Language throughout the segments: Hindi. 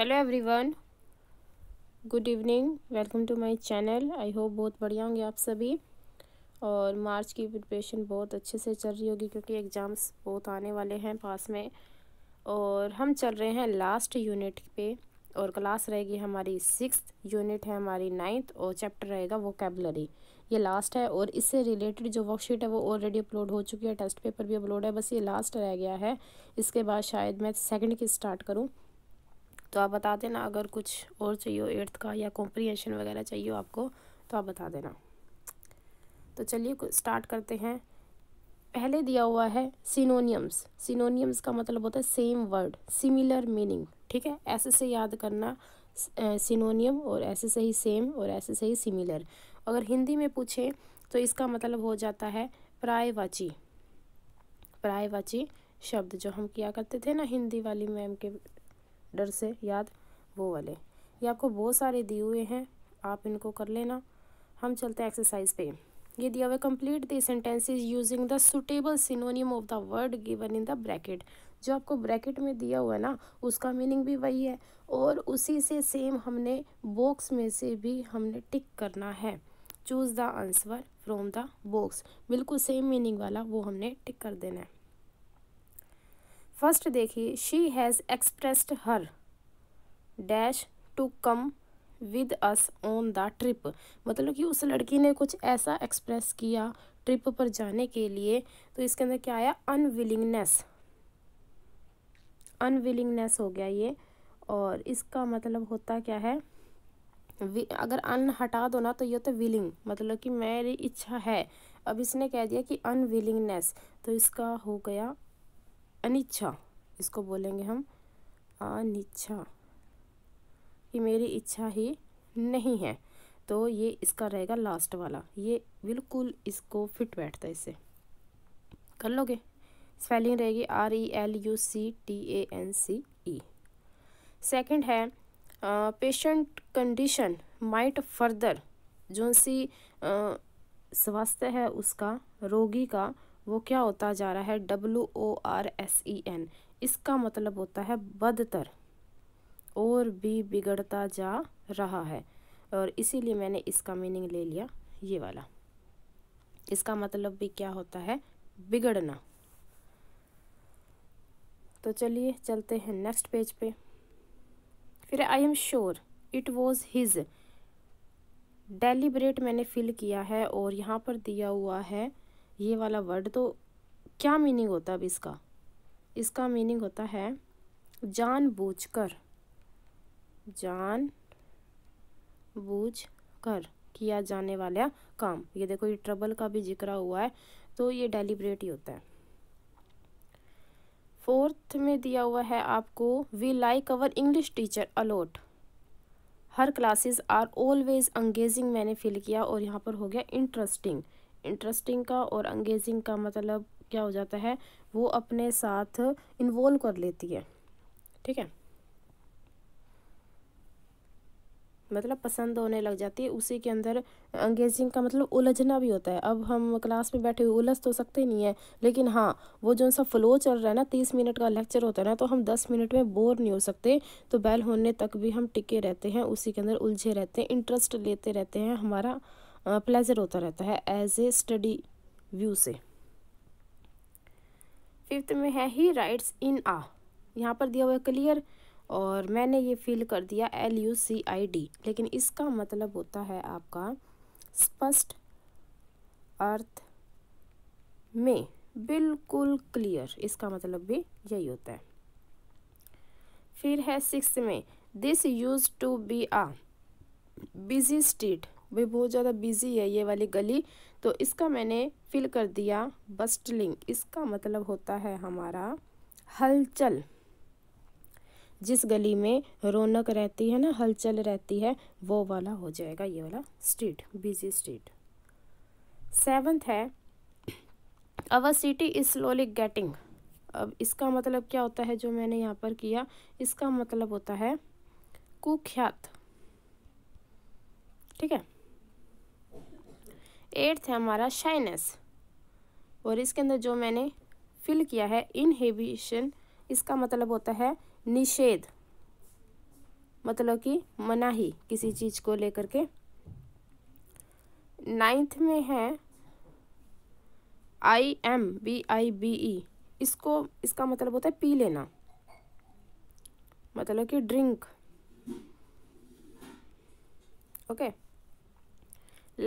Hello everyone good evening welcome to my channel I hope बहुत बढ़िया होंगे आप सभी और मार्च की प्रिपरेशन बहुत अच्छे से चल रही होगी क्योंकि एग्ज़ाम्स बहुत आने वाले हैं पास में और हम चल रहे हैं लास्ट यूनिट पे और क्लास रहेगी हमारी सिक्स यूनिट है हमारी नाइन्थ और चैप्टर रहेगा कैबलरी ये लास्ट है और इससे रिलेटेड जो वर्कशीट है वो ऑलरेडी अपलोड हो चुकी है टेस्ट पेपर भी अपलोड है बस ये लास्ट रह गया है इसके बाद शायद मैं सेकंड की स्टार्ट करूँ तो आप बता देना अगर कुछ और चाहिए हो एट्थ का या कॉम्प्रीशन वगैरह चाहिए हो आपको तो आप बता देना तो चलिए स्टार्ट करते हैं पहले दिया हुआ है सिनोनियम्स सिनोनियम्स का मतलब होता है सेम वर्ड सिमिलर मीनिंग ठीक है ऐसे से याद करना सिनोनियम और ऐसे से ही सेम और ऐसे से ही सिमिलर अगर हिंदी में पूछें तो इसका मतलब हो जाता है प्रायवाची प्रायवाची शब्द जो हम किया करते थे ना हिंदी वाली मैम के डर से याद वो वाले ये आपको बहुत सारे दिए हुए हैं आप इनको कर लेना हम चलते हैं एक्सरसाइज पे ये दिया हुआ complete the is using the suitable synonym of the word given in the bracket जो आपको ब्रैकेट में दिया हुआ है ना उसका मीनिंग भी वही है और उसी से सेम हमने बॉक्स में से भी हमने टिक करना है choose the answer from the box बिल्कुल सेम मीनिंग वाला वो हमने टिक कर देना है फर्स्ट देखिए she has expressed her dash to come with us on the trip मतलब कि उस लड़की ने कुछ ऐसा एक्सप्रेस किया ट्रिप पर जाने के लिए तो इसके अंदर क्या आया अनविलिंगनेस अनविलिंगनेस हो गया ये और इसका मतलब होता क्या है अगर अन हटा दो ना तो ये होता विलिंग मतलब कि मेरी इच्छा है अब इसने कह दिया कि अनविलिंगनेस तो इसका हो गया अनिच्छा इसको बोलेंगे हम अनिच्छा कि मेरी इच्छा ही नहीं है तो ये इसका रहेगा लास्ट वाला ये बिल्कुल इसको फिट बैठता है इसे कर लोगे स्पेलिंग रहेगी R E L U C T A N C E second है पेशेंट कंडीशन माइट फर्दर जो सी स्वास्थ्य है उसका रोगी का वो क्या होता जा रहा है W O R S E N इसका मतलब होता है बदतर और भी बिगड़ता जा रहा है और इसीलिए मैंने इसका मीनिंग ले लिया ये वाला इसका मतलब भी क्या होता है बिगड़ना तो चलिए चलते हैं नेक्स्ट पेज पे फिर I am sure it was his deliberate मैंने फिल किया है और यहाँ पर दिया हुआ है ये वाला वर्ड तो क्या मीनिंग होता है अब इसका इसका मीनिंग होता है जान बूझ कर जान बूझ कर किया जाने वाला काम ये देखो ये ट्रबल का भी जिक्र हुआ है तो ये डेलीबरेट ही होता है फोर्थ में दिया हुआ है आपको we like our English teacher a lot her classes are always engaging मैंने फील किया और यहाँ पर हो गया इंटरेस्टिंग इंटरेस्टिंग का और अंगेजिंग का मतलब क्या हो जाता है वो अपने साथ इन्वॉल्व कर लेती है ठीक है मतलब पसंद होने लग जाती है उसी के अंदर अंगेजिंग का मतलब उलझना भी होता है अब हम क्लास में बैठे हुए उलझ तो सकते नहीं है लेकिन हाँ वो जो सा फ्लो चल रहा है ना तीस मिनट का लेक्चर होता है ना तो हम दस मिनट में बोर नहीं हो सकते तो बैल होने तक भी हम टिके रहते हैं उसी के अंदर उलझे रहते हैं इंटरेस्ट लेते रहते हैं हमारा प्लेजर होता रहता है एज ए स्टडी व्यू से फिफ्थ में है ही राइट्स इन आ यहाँ पर दिया हुआ है क्लियर और मैंने ये फिल कर दिया L U C I D लेकिन इसका मतलब होता है आपका स्पष्ट अर्थ में बिल्कुल क्लियर इसका मतलब भी यही होता है फिर है सिक्स में this use to be a busy street वे बहुत ज़्यादा बिजी है ये वाली गली तो इसका मैंने फिल कर दिया बस्टलिंग इसका मतलब होता है हमारा हलचल जिस गली में रौनक रहती है ना हलचल रहती है वो वाला हो जाएगा ये वाला स्ट्रीट बिजी स्ट्रीट सेवन्थ है our city is slowly getting अब इसका मतलब क्या होता है जो मैंने यहाँ पर किया इसका मतलब होता है कुख्यात ठीक है एट्थ है हमारा शाइनेस और इसके अंदर जो मैंने फिल किया है इनहेबिशन इसका मतलब होता है निषेध मतलब कि मनाही किसी चीज़ को लेकर के नाइन्थ में है I M B I B E इसको इसका मतलब होता है पी लेना मतलब कि ड्रिंक ओके okay.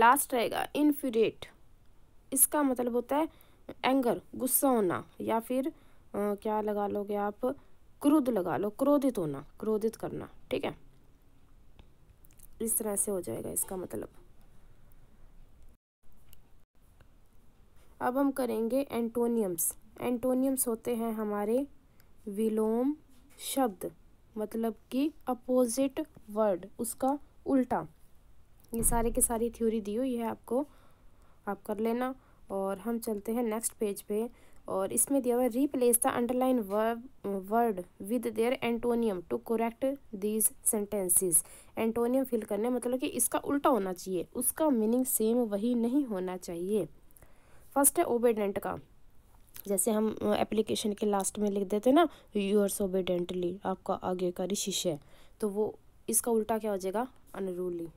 लास्ट रहेगा इन्फ्यूरेट इसका मतलब होता है एंगर गुस्सा होना या फिर आ, क्या लगा लोगे आप क्रोध लगा लो क्रोधित होना क्रोधित करना ठीक है इस तरह से हो जाएगा इसका मतलब अब हम करेंगे एंटोनियम्स एंटोनियम्स होते हैं हमारे विलोम शब्द मतलब कि अपोजिट वर्ड उसका उल्टा ये सारे की सारी थ्योरी दी हुई है आपको आप कर लेना और हम चलते हैं नेक्स्ट पेज पे और इसमें दिया हुआ है replace the underline word with their antonym to correct these sentences antonym fill करने मतलब कि इसका उल्टा होना चाहिए उसका मीनिंग सेम वही नहीं होना चाहिए फर्स्ट है ओबेडेंट का जैसे हम एप्लीकेशन के लास्ट में लिख देते ना यूर्स ओबेडेंटली आपका आगे का ऋषिश है तो वो इसका उल्टा क्या हो जाएगा अनरूली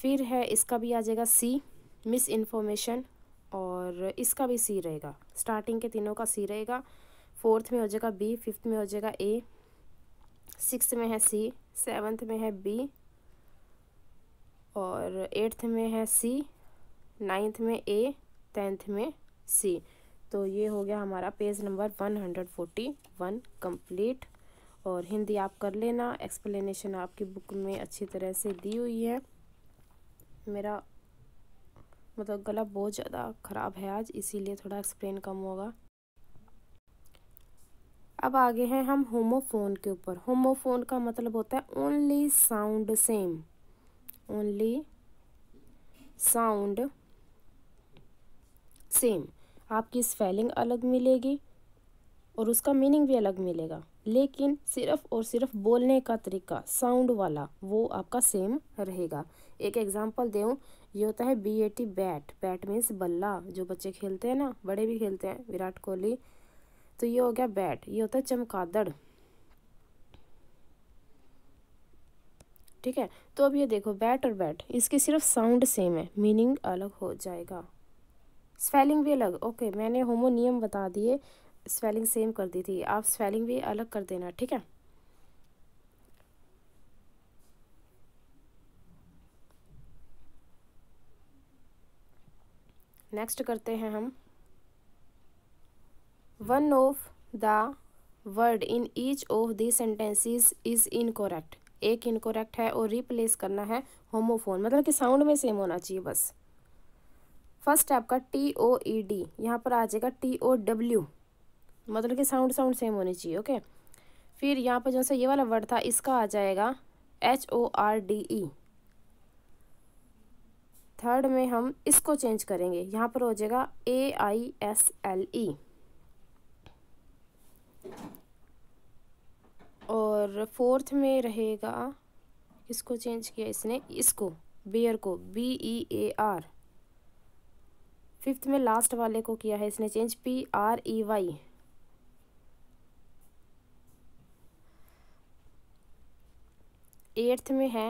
फिर है इसका भी आ जाएगा सी मिस इन्फॉर्मेशन और इसका भी सी रहेगा स्टार्टिंग के तीनों का सी रहेगा फोर्थ में हो जाएगा बी फिफ्थ में हो जाएगा ए सिक्स में है सी सेवन्थ में है बी और एट्थ में है सी नाइन्थ में ए टेंथ में सी तो ये हो गया हमारा page number one hundred forty one complete और हिंदी आप कर लेना एक्सप्लेनेशन आपकी बुक में अच्छी तरह से दी हुई है मेरा मतलब गला बहुत ज़्यादा ख़राब है आज इसीलिए थोड़ा एक्सप्लेन कम होगा अब आगे हैं हम होमोफोन के ऊपर होमोफोन का मतलब होता है only sound same only sound same आपकी स्पेलिंग अलग मिलेगी और उसका मीनिंग भी अलग मिलेगा लेकिन सिर्फ और सिर्फ बोलने का तरीका साउंड वाला वो आपका सेम रहेगा एक एग्जांपल दे ये होता है B A T bat bat means बल्ला जो बच्चे खेलते हैं ना बड़े भी खेलते हैं विराट कोहली तो ये हो गया बैट ये होता है चमकादड़ ठीक है तो अब ये देखो बैट और बैट इसकी सिर्फ साउंड सेम है मीनिंग अलग हो जाएगा स्पेलिंग भी अलग ओके मैंने होमो नियम बता दिए स्पेलिंग सेम कर दी थी आप स्पेलिंग भी अलग कर देना ठीक है नेक्स्ट करते हैं हम one of the word in each of the sentences is incorrect एक इनकोरेक्ट है और रिप्लेस करना है होमोफोन मतलब कि साउंड में सेम होना चाहिए बस फर्स्ट आपका टी ओ ई डी यहाँ पर आ जाएगा टी ओ डब्ल्यू मतलब कि साउंड साउंड सेम होनी चाहिए ओके फिर यहाँ पर जो ये वाला वर्ड था इसका आ जाएगा H O R D E third में हम इसको चेंज करेंगे यहाँ पर हो जाएगा ए आई एस एल ई और फोर्थ में रहेगा इसको चेंज किया इसने इसको बेयर को B E A R fifth में लास्ट वाले को किया है इसने change P R E Y eighth में है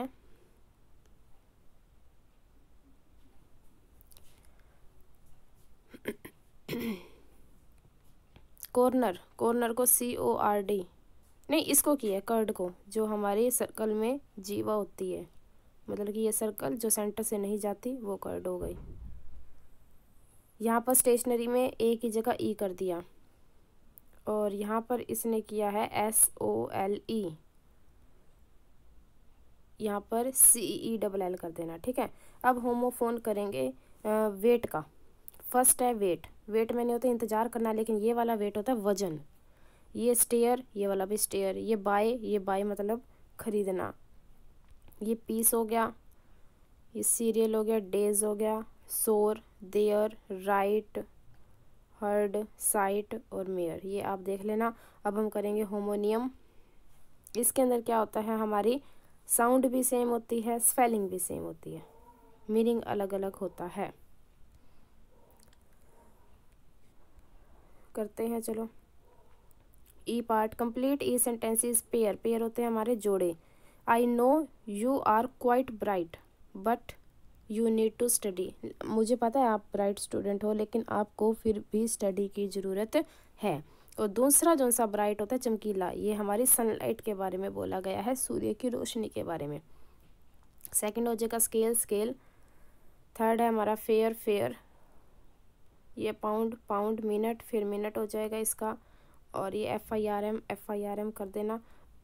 कॉर्नर कॉर्नर को सी ओ आर डी नहीं इसको किया कर्ड को जो हमारे सर्कल में जीवा होती है मतलब कि ये सर्कल जो सेंटर से नहीं जाती वो कर्ड हो गई यहाँ पर स्टेशनरी में ए की जगह ई e कर दिया और यहाँ पर इसने किया है एस ओ एल ई यहाँ पर सी ई डबल एल कर देना ठीक है अब होमोफोन करेंगे वेट का फर्स्ट है वेट वेट में नहीं होता इंतज़ार करना लेकिन ये वाला वेट होता है वज़न ये स्टेयर ये वाला भी स्टेयर ये बाय ये बाय मतलब ख़रीदना ये पीस हो गया ये सीरियल हो गया डेज हो गया sore there right heard site और मेयर ये आप देख लेना अब हम करेंगे होमोनियम इसके अंदर क्या होता है हमारी साउंड भी सेम होती है स्पेलिंग भी सेम होती है मीनिंग अलग अलग होता है करते हैं चलो ई पार्ट कंप्लीट ई सेंटेंसेस पेयर पेयर होते हैं हमारे जोड़े I know you are quite bright but you need to study मुझे पता है आप ब्राइट स्टूडेंट हो लेकिन आपको फिर भी स्टडी की ज़रूरत है और दूसरा जो सा ब्राइट होता है चमकीला ये हमारी सनलाइट के बारे में बोला गया है सूर्य की रोशनी के बारे में सेकंड हो जाएगा स्केल स्केल थर्ड है हमारा फेयर फेयर ये पाउंड पाउंड मिनट फिर मिनट हो जाएगा इसका और ये F I R M F I R M कर देना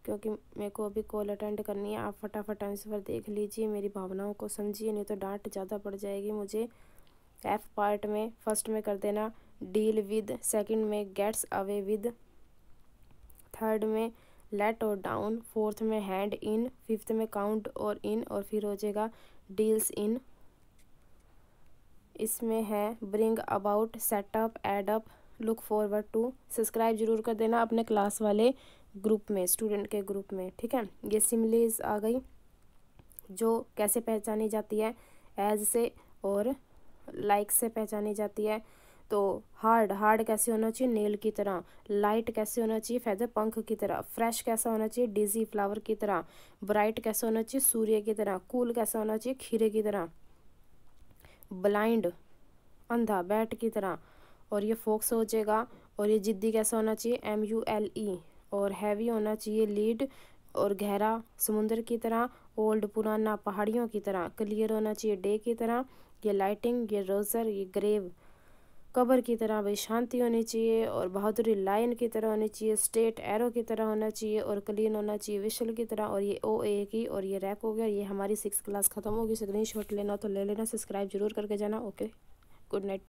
क्योंकि मेरे को अभी कॉल अटेंड करनी है आप फटाफट ट्रांसफ़र देख लीजिए मेरी भावनाओं को समझिए नहीं तो डांट ज़्यादा पड़ जाएगी मुझे एफ़ पार्ट में फर्स्ट में कर देना डील विद सेकंड में गेट्स अवे विद थर्ड में लेट और डाउन फोर्थ में हैंड इन फिफ्थ में काउंट और इन और फिर हो जाएगा डील्स इन इसमें है bring about set up add up look forward to subscribe जरूर कर देना अपने क्लास वाले ग्रुप में स्टूडेंट के ग्रुप में ठीक है ये सिमलीज आ गई जो कैसे पहचानी जाती है एज से और लाइक से पहचानी जाती है तो हार्ड हार्ड कैसे होना चाहिए नेल की तरह लाइट कैसे होना चाहिए फैदर पंख की तरह फ्रेश कैसा होना चाहिए डिजी फ्लावर की तरह ब्राइट कैसा होना चाहिए सूर्य की तरह कूल कैसा होना चाहिए खीरे की तरह ब्लाइंड अंधा बैट की तरह और ये फोक्स हो जाएगा और ये जिद्दी कैसा होना चाहिए एम यू एल ई और हैवी होना चाहिए लीड और गहरा समुंदर की तरह ओल्ड पुराना पहाड़ियों की तरह क्लियर होना चाहिए डे की तरह ये लाइटिंग ये रोज़र ये ग्रेव कबर की तरह भाई शांति होनी चाहिए और बहादुरी लाइन की तरह होनी चाहिए स्टेट एरो की तरह होना चाहिए और क्लीन होना चाहिए विशल की तरह और ये ओ ए की और ये रैक हो गया ये हमारी सिक्स क्लास ख़त्म होगी स्क्रीन लेना तो ले लेना सब्सक्राइब जरूर करके जाना ओके गुड नाइट